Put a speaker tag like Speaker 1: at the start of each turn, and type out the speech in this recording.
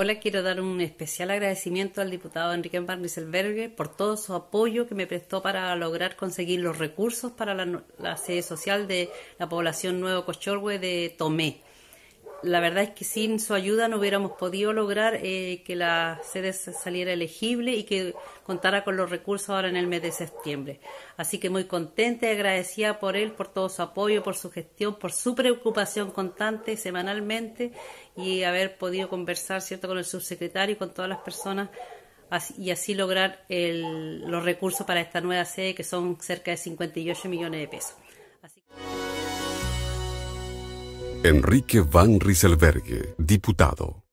Speaker 1: Hola, quiero dar un especial agradecimiento al diputado Enrique Barniselberger por todo su apoyo que me prestó para lograr conseguir los recursos para la, la sede social de la población Nuevo Cochorwe de Tomé la verdad es que sin su ayuda no hubiéramos podido lograr eh, que la sede saliera elegible y que contara con los recursos ahora en el mes de septiembre. Así que muy contenta y agradecida por él, por todo su apoyo, por su gestión, por su preocupación constante, semanalmente, y haber podido conversar cierto con el subsecretario y con todas las personas y así lograr los recursos para esta nueva sede que son cerca de 58 millones de pesos.
Speaker 2: Enrique Van Rieselberghe, diputado.